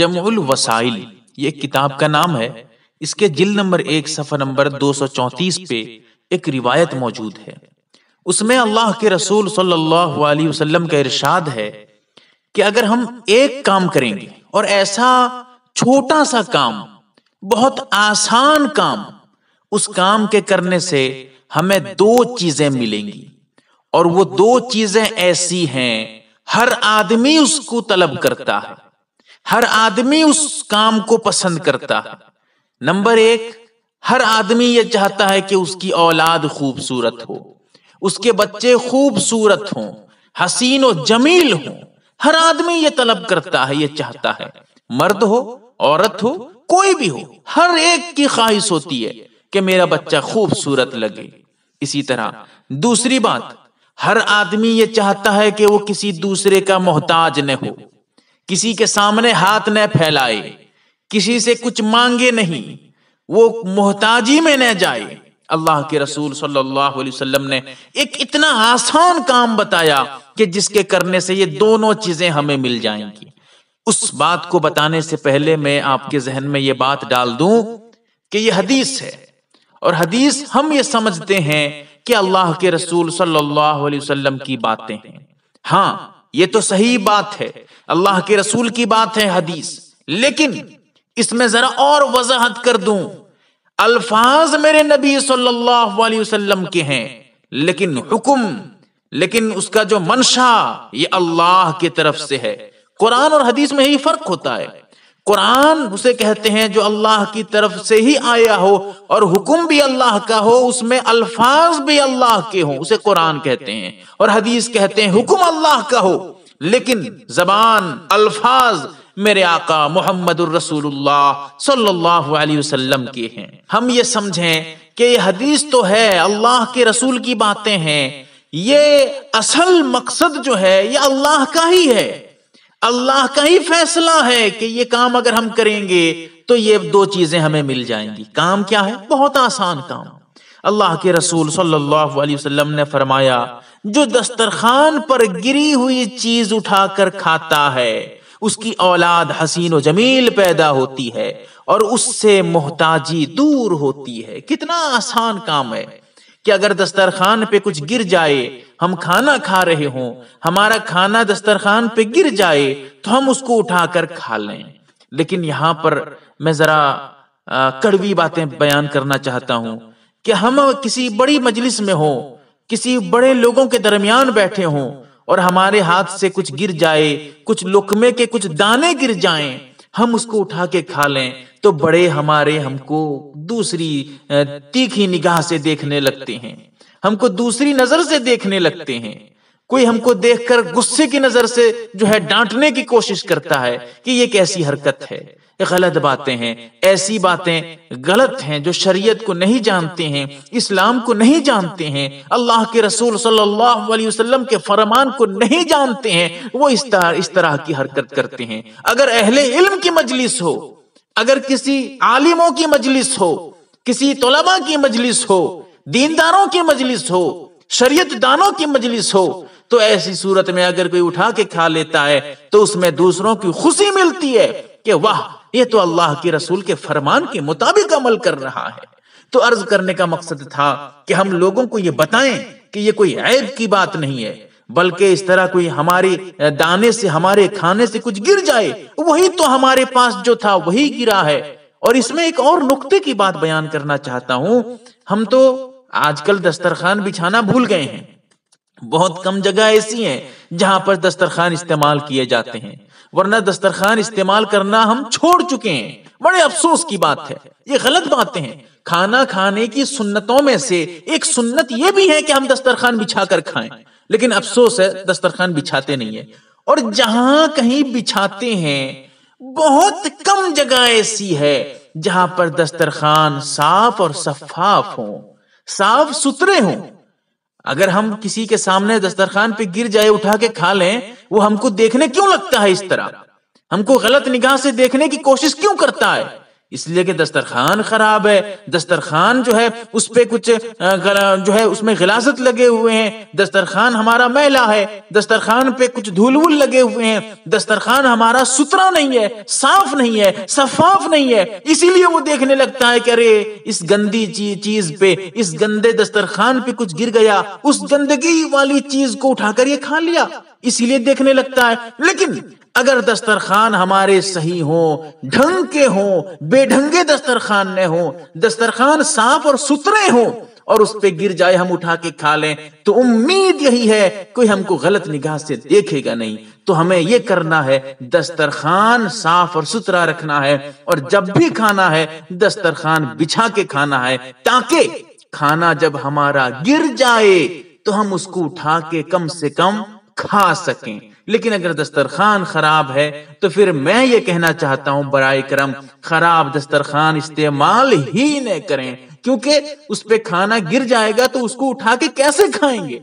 जमुल वसाइल ये किताब का नाम है इसके जिल नंबर एक सफर नंबर 234 पे एक रिवायत मौजूद है उसमें अल्लाह के रसूल सल्लल्लाहु अलैहि वसल्लम का इरशाद है कि अगर हम एक काम करेंगे और ऐसा छोटा सा काम बहुत आसान काम उस काम के करने से हमें दो चीजें मिलेंगी और वो दो चीजें ऐसी हैं हर आदमी उसको तलब करता है हर आदमी उस काम को पसंद करता है नंबर एक हर आदमी यह चाहता है कि उसकी औलाद खूबसूरत हो उसके बच्चे खूबसूरत हों हसीन और जमील हों हर आदमी यह तलब करता है यह चाहता है मर्द हो औरत हो कोई भी हो हर एक की ख्वाहिश होती है कि मेरा बच्चा खूबसूरत लगे इसी तरह दूसरी बात हर आदमी यह चाहता है कि वो किसी दूसरे का मोहताज न हो किसी के सामने हाथ न फैलाए किसी से कुछ मांगे नहीं वो मोहताजी में न जाए अल्लाह के रसूल सल्लल्लाहु अलैहि वसल्लम ने एक इतना आसान काम बताया कि जिसके करने से ये दोनों चीजें हमें मिल जाएंगी उस बात को बताने से पहले मैं आपके जहन में ये बात डाल दूं कि ये हदीस है और हदीस हम ये समझते हैं कि अल्लाह के रसूल सल्लल्लाहु अलैहि वसल्लम की बातें हैं हाँ ये तो सही बात है अल्लाह के रसूल की बात है हदीस लेकिन इसमें जरा और वजाहत कर दूं अल्फाज मेरे नबी सल्लल्लाहु अलैहि वसल्लम के हैं लेकिन हुक्म लेकिन उसका जो मंशा ये अल्लाह की तरफ से है कुरान और हदीस में यही फर्क होता है कुरान उसे कहते हैं जो अल्लाह की तरफ से ही आया हो और हुक्म भी अल्लाह का हो उसमें अल्फाज भी अल्लाह के हो उसे कुरान कहते हैं और हदीस कहते हैं हुक्म अल्लाह का हो लेकिन जबान अल्फाज मेरे आका मोहम्मद रसूलुल्लाह सल्लल्लाहु अलैहि वसल्लम के हैं हम ये समझें कि ये हदीस तो है अल्लाह के रसूल की बातें हैं ये असल मकसद जो है ये अल्लाह का ही है अल्लाह का ही फैसला है कि ये काम अगर हम करेंगे तो ये दो चीजें हमें मिल जाएंगी काम क्या है बहुत आसान काम अल्लाह के रसूल सल्लल्लाहु अलैहि वसल्लम ने फरमाया जो दस्तरखान पर गिरी हुई चीज उठाकर खाता है उसकी औलाद हसीन जमील पैदा होती है और उससे मोहताजी दूर होती है कितना आसान काम है कि अगर दस्तरखान पे कुछ गिर जाए हम खाना खा रहे हों हमारा खाना दस्तरखान पे गिर जाए तो हम उसको उठाकर खा लें लेकिन यहां पर मैं जरा कड़वी बातें बयान करना चाहता हूं कि हम किसी बड़ी मजलिस में हो किसी बड़े लोगों के दरमियान बैठे हों और हमारे हाथ से कुछ गिर जाए कुछ लुकमे के कुछ दाने गिर जाएं हम उसको उठा के खा लें तो बड़े हमारे हमको दूसरी तीखी निगाह से देखने लगते हैं हमको दूसरी नजर से देखने लगते हैं कोई हमको देखकर गुस्से की नजर से जो है डांटने की कोशिश करता है कि ये कैसी हरकत है गलत बातें हैं ऐसी बातें गलत हैं जो शरीयत को नहीं जानते हैं इस्लाम को नहीं जानते हैं अल्लाह के रसूल सल्लल्लाहु अलैहि वसल्लम के फरमान को नहीं जानते हैं वो इस तरह इस तरह की हरकत करते हैं अगर अहले इल्म की मजलिस हो अगर किसी आलिमों की मजलिस हो किसी तलबा की मजलिस हो दीनदारों की मजलिस हो शरीयत दानों की मजलिस हो तो ऐसी सूरत में अगर कोई उठा के खा लेता है तो उसमें दूसरों की खुशी मिलती है कि वाह ये तो अल्लाह के रसूल के फरमान के मुताबिक अमल कर रहा है तो अर्ज करने का मकसद था कि हम लोगों को ये बताएं कि ये कोई ऐब की बात नहीं है बल्कि इस तरह कोई हमारे दाने से हमारे खाने से कुछ गिर जाए वही तो हमारे पास जो था वही गिरा है और इसमें एक और नुक्ते की बात बयान करना चाहता हूं हम तो आजकल दस्तरखान बिछाना भूल गए हैं बहुत कम जगह ऐसी हैं जहां पर दस्तरखान इस्तेमाल किए जाते हैं वरना दस्तरखान इस्तेमाल करना हम छोड़ चुके हैं बड़े अफसोस की बात है ये गलत बातें हैं खाना खाने की सुन्नतों में से एक सुन्नत ये भी है कि हम दस्तरखान बिछा कर खाएं लेकिन अफसोस है दस्तरखान बिछाते नहीं है और जहां कहीं बिछाते हैं बहुत कम जगह ऐसी है जहां पर दस्तरखान साफ और शफाफ हो साफ सुथरे हों अगर हम किसी के सामने दस्तरखान पे गिर जाए उठा के खा लें वो हमको देखने क्यों लगता है इस तरह हमको गलत निगाह से देखने की कोशिश क्यों करता है इसलिए कि दस्तरखान खराब है दस्तरखान जो है उस पर कुछ जो है उसमें गिलासत लगे हुए हैं दस्तरखान हमारा मैला है दस्तरखान पे कुछ धूल वूल लगे हुए हैं दस्तरखान हमारा सुथरा नहीं है साफ नहीं है शफाफ नहीं है इसीलिए वो देखने लगता है कि अरे इस गंदी चीज पे इस गंदे दस्तरखान पे कुछ गिर गया उस गंदगी वाली चीज को उठाकर ये खा लिया इसीलिए देखने लगता है लेकिन अगर दस्तरखान हमारे सही हो ढंग के हो बेढंगे दस्तरखान न हो दस्तरखान साफ और सुथरे हो और उस पर गिर जाए हम उठा के खा लें तो उम्मीद यही है कोई हमको गलत निगाह से देखेगा नहीं तो हमें ये करना है दस्तरखान साफ और सुथरा रखना है और जब भी खाना है दस्तरखान बिछा के खाना है ताकि खाना जब हमारा गिर जाए तो हम उसको उठा के कम से कम खा सकें लेकिन अगर दस्तरखान खराब है तो फिर मैं ये कहना चाहता हूं बर करम खराब दस्तरखान इस्तेमाल ही न करें क्योंकि उस पर खाना गिर जाएगा तो उसको उठा के कैसे खाएंगे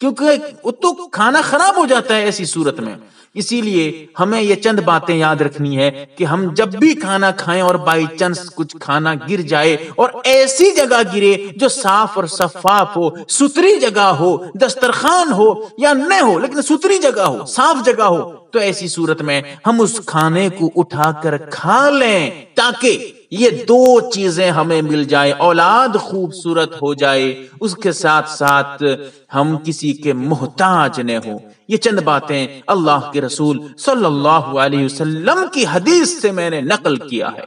क्योंकि वो तो खाना खराब हो जाता है ऐसी सूरत में इसीलिए हमें ये चंद बातें याद रखनी है कि हम जब भी खाना खाएं और बाई चांस कुछ खाना गिर जाए और ऐसी जगह गिरे जो साफ और शफाफ हो सुथरी जगह हो दस्तरखान हो या न हो लेकिन सुथरी जगह हो साफ जगह हो तो ऐसी सूरत में हम उस खाने को उठाकर खा लें ताकि ये दो चीजें हमें मिल जाए औलाद खूबसूरत हो जाए उसके साथ साथ हम किसी के मोहताज न हो ये चंद बातें अल्लाह के रसूल सल्लल्लाहु अलैहि वसल्लम की हदीस से मैंने नकल किया है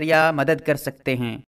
जरिया मदद कर सकते हैं